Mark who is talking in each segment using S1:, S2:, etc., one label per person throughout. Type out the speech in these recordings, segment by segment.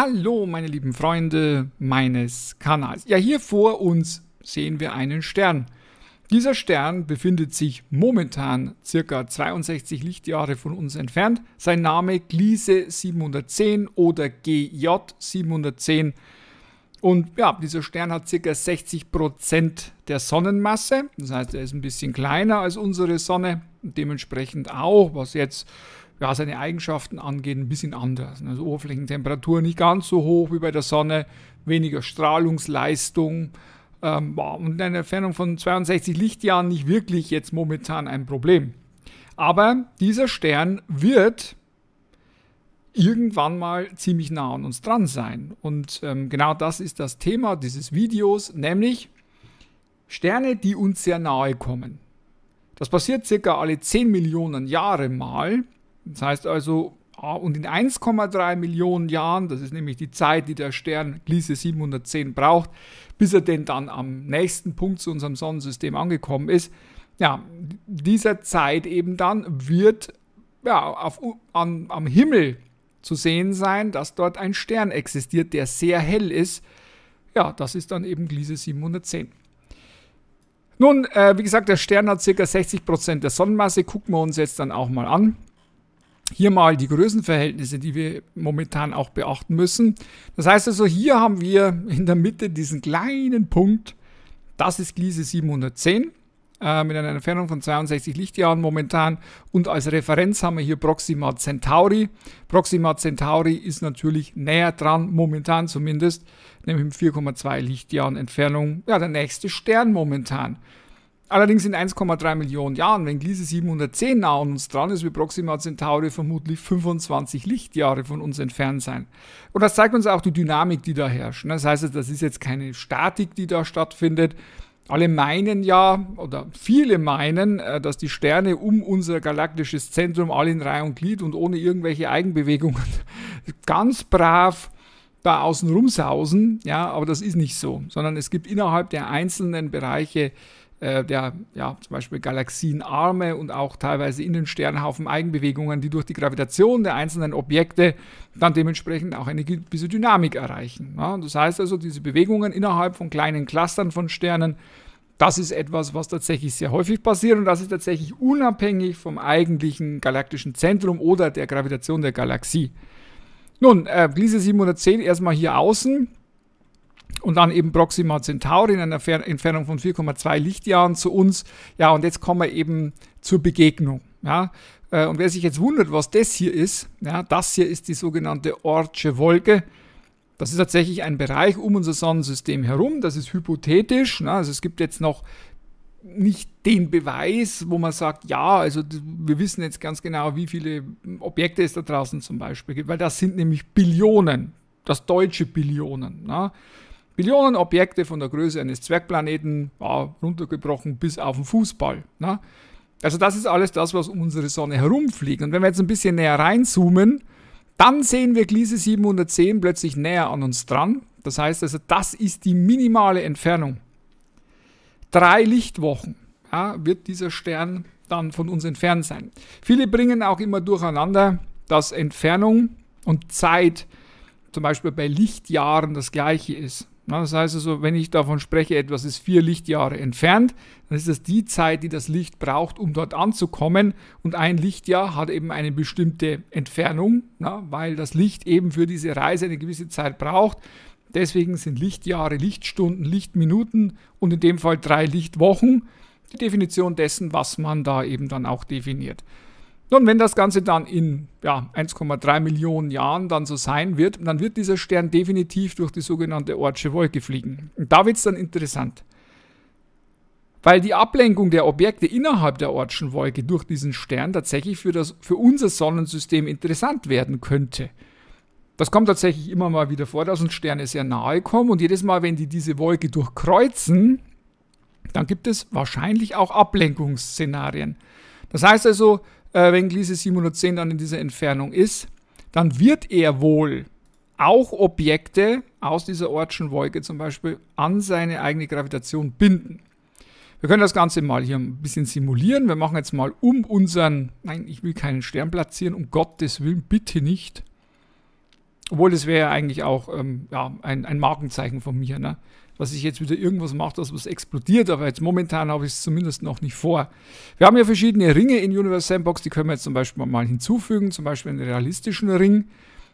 S1: Hallo meine lieben Freunde meines Kanals. Ja, hier vor uns sehen wir einen Stern. Dieser Stern befindet sich momentan circa 62 Lichtjahre von uns entfernt. Sein Name Gliese 710 oder GJ 710. Und ja, dieser Stern hat circa 60% Prozent der Sonnenmasse. Das heißt, er ist ein bisschen kleiner als unsere Sonne. Dementsprechend auch, was jetzt ja, seine Eigenschaften angeht, ein bisschen anders. Also Oberflächentemperatur nicht ganz so hoch wie bei der Sonne, weniger Strahlungsleistung ähm, und eine Entfernung von 62 Lichtjahren nicht wirklich jetzt momentan ein Problem. Aber dieser Stern wird irgendwann mal ziemlich nah an uns dran sein. Und ähm, genau das ist das Thema dieses Videos, nämlich Sterne, die uns sehr nahe kommen. Das passiert circa alle 10 Millionen Jahre mal das heißt also, ah, und in 1,3 Millionen Jahren, das ist nämlich die Zeit, die der Stern Gliese 710 braucht, bis er denn dann am nächsten Punkt zu unserem Sonnensystem angekommen ist, ja, dieser Zeit eben dann wird ja, auf, an, am Himmel zu sehen sein, dass dort ein Stern existiert, der sehr hell ist. Ja, das ist dann eben Gliese 710. Nun, äh, wie gesagt, der Stern hat ca. 60% der Sonnenmasse. Gucken wir uns jetzt dann auch mal an. Hier mal die Größenverhältnisse, die wir momentan auch beachten müssen. Das heißt also, hier haben wir in der Mitte diesen kleinen Punkt. Das ist Gliese 710 äh, mit einer Entfernung von 62 Lichtjahren momentan. Und als Referenz haben wir hier Proxima Centauri. Proxima Centauri ist natürlich näher dran, momentan zumindest, nämlich mit 4,2 Lichtjahren Entfernung. Ja, der nächste Stern momentan. Allerdings in 1,3 Millionen Jahren, wenn Gliese 710 nah an uns dran ist, wird Proxima Centauri vermutlich 25 Lichtjahre von uns entfernt sein. Und das zeigt uns auch die Dynamik, die da herrscht. Ne? Das heißt, das ist jetzt keine Statik, die da stattfindet. Alle meinen ja, oder viele meinen, äh, dass die Sterne um unser galaktisches Zentrum alle in Reihe und Glied und ohne irgendwelche Eigenbewegungen ganz brav da außen rumsausen. Ja, aber das ist nicht so, sondern es gibt innerhalb der einzelnen Bereiche äh, der ja, zum Beispiel Galaxienarme und auch teilweise in den Sternhaufen Eigenbewegungen, die durch die Gravitation der einzelnen Objekte dann dementsprechend auch eine gewisse Dynamik erreichen. Ja, das heißt also, diese Bewegungen innerhalb von kleinen Clustern von Sternen, das ist etwas, was tatsächlich sehr häufig passiert und das ist tatsächlich unabhängig vom eigentlichen galaktischen Zentrum oder der Gravitation der Galaxie. Nun, äh, Gliese 710 erstmal hier außen und dann eben Proxima Centauri in einer Entfernung von 4,2 Lichtjahren zu uns. Ja, und jetzt kommen wir eben zur Begegnung. Ja, äh, und wer sich jetzt wundert, was das hier ist, ja, das hier ist die sogenannte Ortsche Wolke. Das ist tatsächlich ein Bereich um unser Sonnensystem herum. Das ist hypothetisch. Ne? Also es gibt jetzt noch nicht den Beweis, wo man sagt, ja, also wir wissen jetzt ganz genau, wie viele Objekte es da draußen zum Beispiel gibt, weil das sind nämlich Billionen, das deutsche Billionen. Ne? Millionen Objekte von der Größe eines Zwergplaneten, ja, runtergebrochen bis auf den Fußball. Ne? Also das ist alles das, was um unsere Sonne herumfliegt. Und wenn wir jetzt ein bisschen näher reinzoomen, dann sehen wir Gliese 710 plötzlich näher an uns dran. Das heißt also, das ist die minimale Entfernung. Drei Lichtwochen ja, wird dieser Stern dann von uns entfernt sein. Viele bringen auch immer durcheinander, dass Entfernung und Zeit zum Beispiel bei Lichtjahren das gleiche ist. Das heißt also, wenn ich davon spreche, etwas ist vier Lichtjahre entfernt, dann ist das die Zeit, die das Licht braucht, um dort anzukommen. Und ein Lichtjahr hat eben eine bestimmte Entfernung, weil das Licht eben für diese Reise eine gewisse Zeit braucht. Deswegen sind Lichtjahre, Lichtstunden, Lichtminuten und in dem Fall drei Lichtwochen die Definition dessen, was man da eben dann auch definiert. Nun, wenn das Ganze dann in ja, 1,3 Millionen Jahren dann so sein wird, dann wird dieser Stern definitiv durch die sogenannte Ortsche Wolke fliegen. Und da wird es dann interessant. Weil die Ablenkung der Objekte innerhalb der Ortschen Wolke durch diesen Stern tatsächlich für, das, für unser Sonnensystem interessant werden könnte. Das kommt tatsächlich immer mal wieder vor, dass uns Sterne sehr nahe kommen und jedes Mal, wenn die diese Wolke durchkreuzen, dann gibt es wahrscheinlich auch Ablenkungsszenarien. Das heißt also, äh, wenn Gliese 710 dann in dieser Entfernung ist, dann wird er wohl auch Objekte aus dieser Ortschen Wolke zum Beispiel an seine eigene Gravitation binden. Wir können das Ganze mal hier ein bisschen simulieren. Wir machen jetzt mal um unseren, nein, ich will keinen Stern platzieren, um Gottes Willen, bitte nicht. Obwohl, das wäre ja eigentlich auch ähm, ja, ein, ein, Markenzeichen von mir, ne? dass ich jetzt wieder irgendwas mache, dass was explodiert, aber jetzt momentan habe ich es zumindest noch nicht vor. Wir haben ja verschiedene Ringe in Universe Sandbox, die können wir jetzt zum Beispiel mal hinzufügen, zum Beispiel einen realistischen Ring.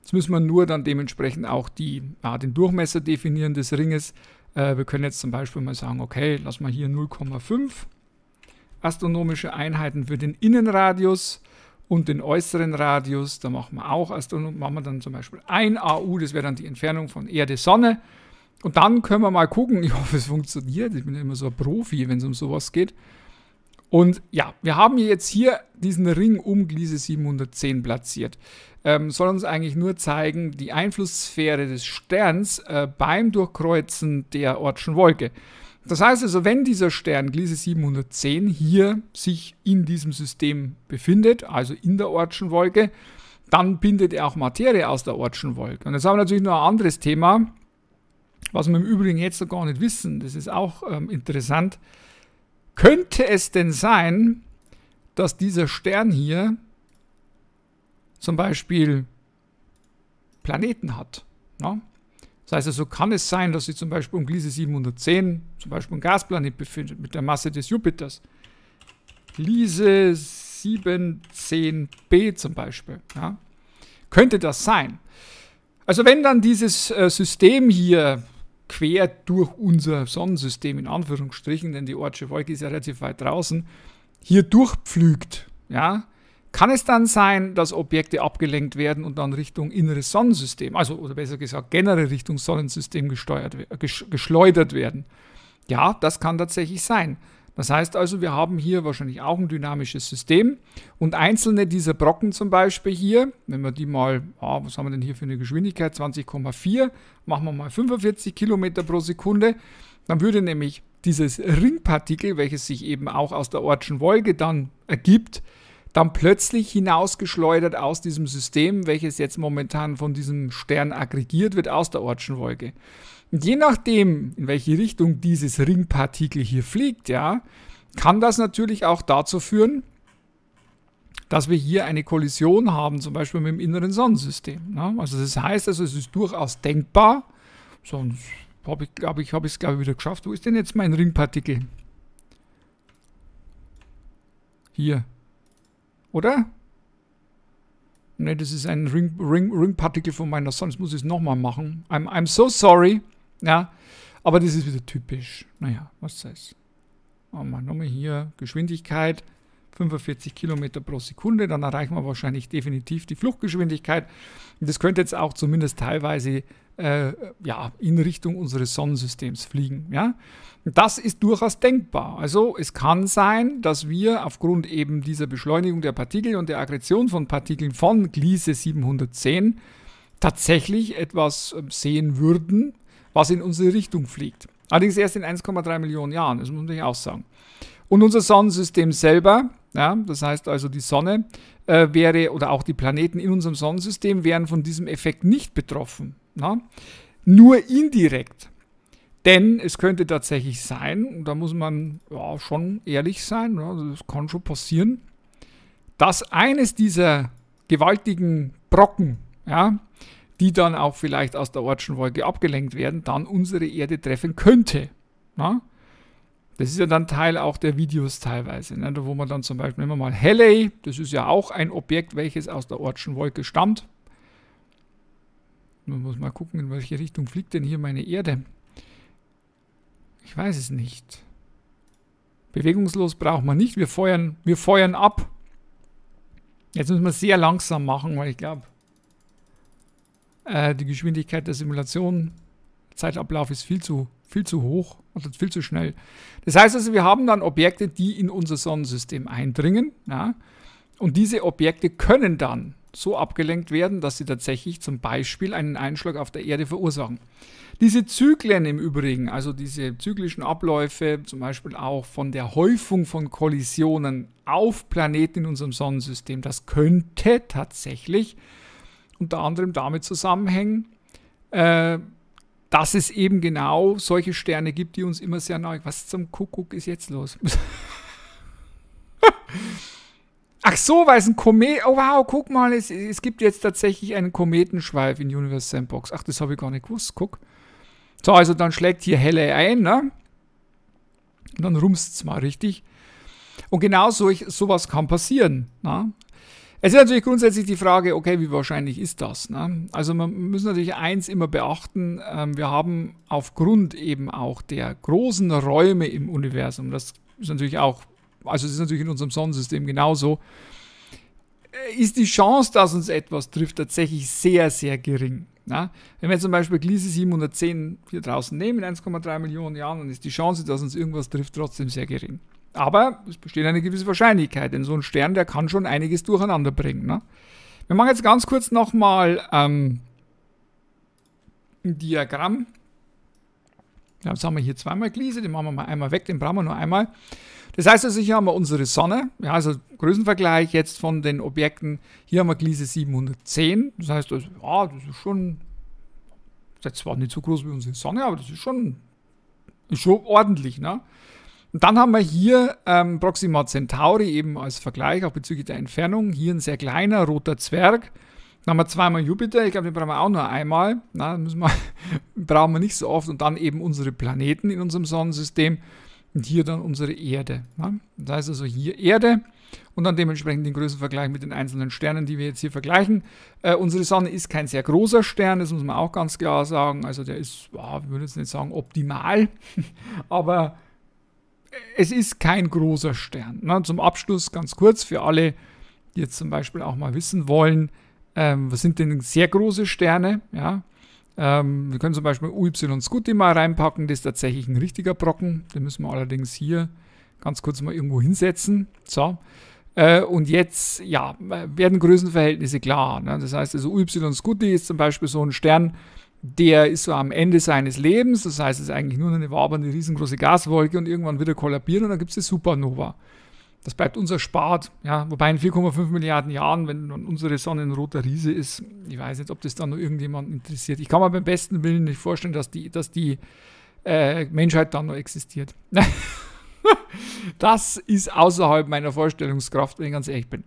S1: Jetzt müssen wir nur dann dementsprechend auch die, ah, den Durchmesser definieren des Ringes. Äh, wir können jetzt zum Beispiel mal sagen, okay, lass mal hier 0,5 astronomische Einheiten für den Innenradius und den äußeren Radius. Da machen wir auch Astronom machen wir dann zum Beispiel 1 AU, das wäre dann die Entfernung von Erde-Sonne. Und dann können wir mal gucken. Ich hoffe, es funktioniert. Ich bin ja immer so ein Profi, wenn es um sowas geht. Und ja, wir haben jetzt hier diesen Ring um Gliese 710 platziert. Ähm, soll uns eigentlich nur zeigen, die Einflusssphäre des Sterns äh, beim Durchkreuzen der Ortschen Wolke. Das heißt also, wenn dieser Stern Gliese 710 hier sich in diesem System befindet, also in der Ortschen Wolke, dann bindet er auch Materie aus der Ortschen Wolke. Und jetzt haben wir natürlich noch ein anderes Thema was wir im Übrigen jetzt noch gar nicht wissen, das ist auch ähm, interessant, könnte es denn sein, dass dieser Stern hier zum Beispiel Planeten hat? Ne? Das heißt also, kann es sein, dass sich zum Beispiel um Gliese 710 zum Beispiel ein Gasplanet befindet mit der Masse des Jupiters. Gliese 710b zum Beispiel. Ja? Könnte das sein? Also wenn dann dieses äh, System hier quer durch unser Sonnensystem, in Anführungsstrichen, denn die Ortsche Wolke ist ja relativ weit draußen, hier durchpflügt, ja, kann es dann sein, dass Objekte abgelenkt werden und dann Richtung inneres Sonnensystem, also oder besser gesagt generell Richtung Sonnensystem gesteuert, äh, geschleudert werden. Ja, das kann tatsächlich sein. Das heißt also, wir haben hier wahrscheinlich auch ein dynamisches System und einzelne dieser Brocken zum Beispiel hier, wenn wir die mal, ah, was haben wir denn hier für eine Geschwindigkeit, 20,4, machen wir mal 45 Kilometer pro Sekunde, dann würde nämlich dieses Ringpartikel, welches sich eben auch aus der Ortschen Wolke dann ergibt, dann plötzlich hinausgeschleudert aus diesem System, welches jetzt momentan von diesem Stern aggregiert wird, aus der Ortschen Wolke. Und je nachdem, in welche Richtung dieses Ringpartikel hier fliegt, ja, kann das natürlich auch dazu führen, dass wir hier eine Kollision haben, zum Beispiel mit dem inneren Sonnensystem. Ne? Also das heißt, also es ist durchaus denkbar, sonst habe ich, glaube ich, habe ich es, glaube ich, wieder geschafft. Wo ist denn jetzt mein Ringpartikel? Hier. Oder? Ne, das ist ein Ring, Ring, Ringpartikel von meiner Sonne. Jetzt muss ich es nochmal machen. I'm, I'm so sorry. Ja, aber das ist wieder typisch. Naja, was soll's. Machen wir nochmal hier Geschwindigkeit. 45 Kilometer pro Sekunde. Dann erreichen wir wahrscheinlich definitiv die Fluchtgeschwindigkeit. Das könnte jetzt auch zumindest teilweise äh, ja, in Richtung unseres Sonnensystems fliegen. Ja? Das ist durchaus denkbar. Also es kann sein, dass wir aufgrund eben dieser Beschleunigung der Partikel und der Aggression von Partikeln von Gliese 710 tatsächlich etwas ähm, sehen würden, was in unsere Richtung fliegt. Allerdings erst in 1,3 Millionen Jahren, das muss ich auch sagen. Und unser Sonnensystem selber ja, das heißt also, die Sonne äh, wäre oder auch die Planeten in unserem Sonnensystem wären von diesem Effekt nicht betroffen. Na? Ne? Nur indirekt. Denn es könnte tatsächlich sein, und da muss man ja, schon ehrlich sein, ja, ne, das kann schon passieren, dass eines dieser gewaltigen Brocken, ja, die dann auch vielleicht aus der Ortschen Wolke abgelenkt werden, dann unsere Erde treffen könnte. Na? Ne? Das ist ja dann Teil auch der Videos teilweise, ne? wo man dann zum Beispiel, nehmen wir mal Halley, das ist ja auch ein Objekt, welches aus der Ortschen Wolke stammt. Man muss mal gucken, in welche Richtung fliegt denn hier meine Erde. Ich weiß es nicht. Bewegungslos braucht man nicht. Wir feuern, wir feuern ab. Jetzt müssen wir sehr langsam machen, weil ich glaube, äh, die Geschwindigkeit der Simulation Zeitablauf ist viel zu, viel zu hoch und viel zu schnell. Das heißt also, wir haben dann Objekte, die in unser Sonnensystem eindringen. Ja? Und diese Objekte können dann so abgelenkt werden, dass sie tatsächlich zum Beispiel einen Einschlag auf der Erde verursachen. Diese Zyklen im Übrigen, also diese zyklischen Abläufe, zum Beispiel auch von der Häufung von Kollisionen auf Planeten in unserem Sonnensystem, das könnte tatsächlich unter anderem damit zusammenhängen, äh, dass es eben genau solche Sterne gibt, die uns immer sehr nahe. Was zum Kuckuck ist jetzt los? Ach so, weil es ein Komet. Oh wow, guck mal, es, es gibt jetzt tatsächlich einen Kometenschweif in Universe Sandbox. Ach, das habe ich gar nicht gewusst. Guck. So, also dann schlägt hier Helle ein, ne? Und dann rumst es mal richtig. Und genau so, ich, sowas kann passieren. Ne? Es ist natürlich grundsätzlich die Frage, okay, wie wahrscheinlich ist das? Ne? Also man muss natürlich eins immer beachten, ähm, wir haben aufgrund eben auch der großen Räume im Universum, das ist natürlich auch, also es ist natürlich in unserem Sonnensystem genauso, äh, ist die Chance, dass uns etwas trifft, tatsächlich sehr, sehr gering. Ne? Wenn wir zum Beispiel Gliese 710 hier draußen nehmen, in 1,3 Millionen Jahren, dann ist die Chance, dass uns irgendwas trifft, trotzdem sehr gering. Aber es besteht eine gewisse Wahrscheinlichkeit, denn so ein Stern, der kann schon einiges durcheinander bringen. Ne? Wir machen jetzt ganz kurz nochmal ähm, ein Diagramm. Ja, das haben wir hier zweimal Gliese, den machen wir mal einmal weg, den brauchen wir nur einmal. Das heißt also, hier haben wir unsere Sonne, ja, also Größenvergleich jetzt von den Objekten. Hier haben wir Gliese 710, das heißt, also, ja, das ist schon, das ist zwar nicht so groß wie unsere Sonne, aber das ist schon, ist schon ordentlich. Ne? Und dann haben wir hier ähm, Proxima Centauri eben als Vergleich, auch bezüglich der Entfernung. Hier ein sehr kleiner roter Zwerg. Dann haben wir zweimal Jupiter, ich glaube, den brauchen wir auch nur einmal. Na, müssen wir, brauchen wir nicht so oft. Und dann eben unsere Planeten in unserem Sonnensystem. Und hier dann unsere Erde. Na? Das heißt also hier Erde und dann dementsprechend den Größenvergleich mit den einzelnen Sternen, die wir jetzt hier vergleichen. Äh, unsere Sonne ist kein sehr großer Stern, das muss man auch ganz klar sagen. Also der ist, wow, wir würden jetzt nicht sagen optimal, aber es ist kein großer Stern. Ne? Zum Abschluss ganz kurz für alle, die jetzt zum Beispiel auch mal wissen wollen, ähm, was sind denn sehr große Sterne? Ja? Ähm, wir können zum Beispiel UY Scuti mal reinpacken, das ist tatsächlich ein richtiger Brocken. Den müssen wir allerdings hier ganz kurz mal irgendwo hinsetzen. So. Äh, und jetzt, ja, werden Größenverhältnisse klar. Ne? Das heißt also, UY Scuti ist zum Beispiel so ein Stern, der ist so am Ende seines Lebens, das heißt, es ist eigentlich nur eine wabernde, riesengroße Gaswolke und irgendwann wird er kollabieren und dann gibt es die Supernova. Das bleibt uns erspart, ja, wobei in 4,5 Milliarden Jahren, wenn unsere Sonne ein roter Riese ist, ich weiß nicht, ob das dann noch irgendjemanden interessiert. Ich kann mir beim besten Willen nicht vorstellen, dass die, dass die äh, Menschheit dann noch existiert. das ist außerhalb meiner Vorstellungskraft, wenn ich ganz ehrlich bin.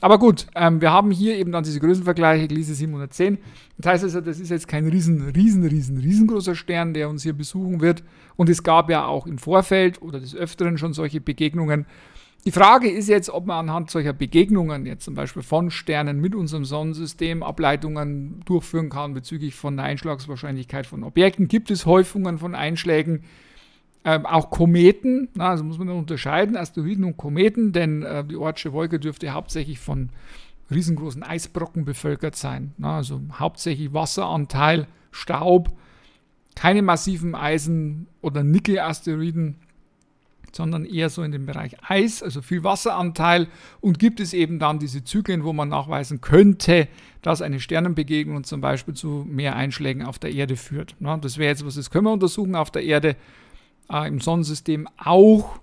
S1: Aber gut, ähm, wir haben hier eben dann diese Größenvergleiche, Gliese 710. Das heißt also, das ist jetzt kein riesen, riesen, riesen, riesengroßer Stern, der uns hier besuchen wird. Und es gab ja auch im Vorfeld oder des Öfteren schon solche Begegnungen. Die Frage ist jetzt, ob man anhand solcher Begegnungen, jetzt zum Beispiel von Sternen mit unserem Sonnensystem, Ableitungen durchführen kann bezüglich von der Einschlagswahrscheinlichkeit von Objekten. Gibt es Häufungen von Einschlägen? Ähm, auch Kometen, na, also muss man unterscheiden, Asteroiden und Kometen, denn äh, die Ortsche Wolke dürfte hauptsächlich von riesengroßen Eisbrocken bevölkert sein. Na, also hauptsächlich Wasseranteil, Staub, keine massiven Eisen- oder Nickel-Asteroiden, sondern eher so in dem Bereich Eis, also viel Wasseranteil. Und gibt es eben dann diese Zyklen, wo man nachweisen könnte, dass eine Sternenbegegnung zum Beispiel zu mehr Einschlägen auf der Erde führt. Na, das wäre jetzt was, das können wir untersuchen auf der Erde äh, im Sonnensystem auch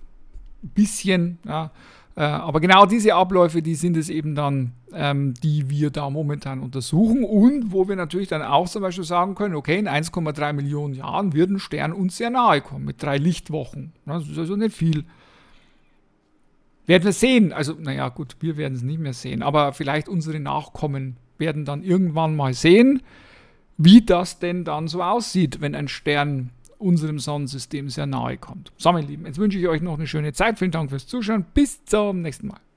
S1: ein bisschen. Ja, äh, aber genau diese Abläufe, die sind es eben dann, ähm, die wir da momentan untersuchen und wo wir natürlich dann auch zum Beispiel sagen können, okay, in 1,3 Millionen Jahren wird ein Stern uns sehr nahe kommen mit drei Lichtwochen. Das ist also nicht viel. Werden wir sehen. Also, naja, gut, wir werden es nicht mehr sehen, aber vielleicht unsere Nachkommen werden dann irgendwann mal sehen, wie das denn dann so aussieht, wenn ein Stern unserem Sonnensystem sehr nahe kommt. So, meine Lieben, jetzt wünsche ich euch noch eine schöne Zeit. Vielen Dank fürs Zuschauen. Bis zum nächsten Mal.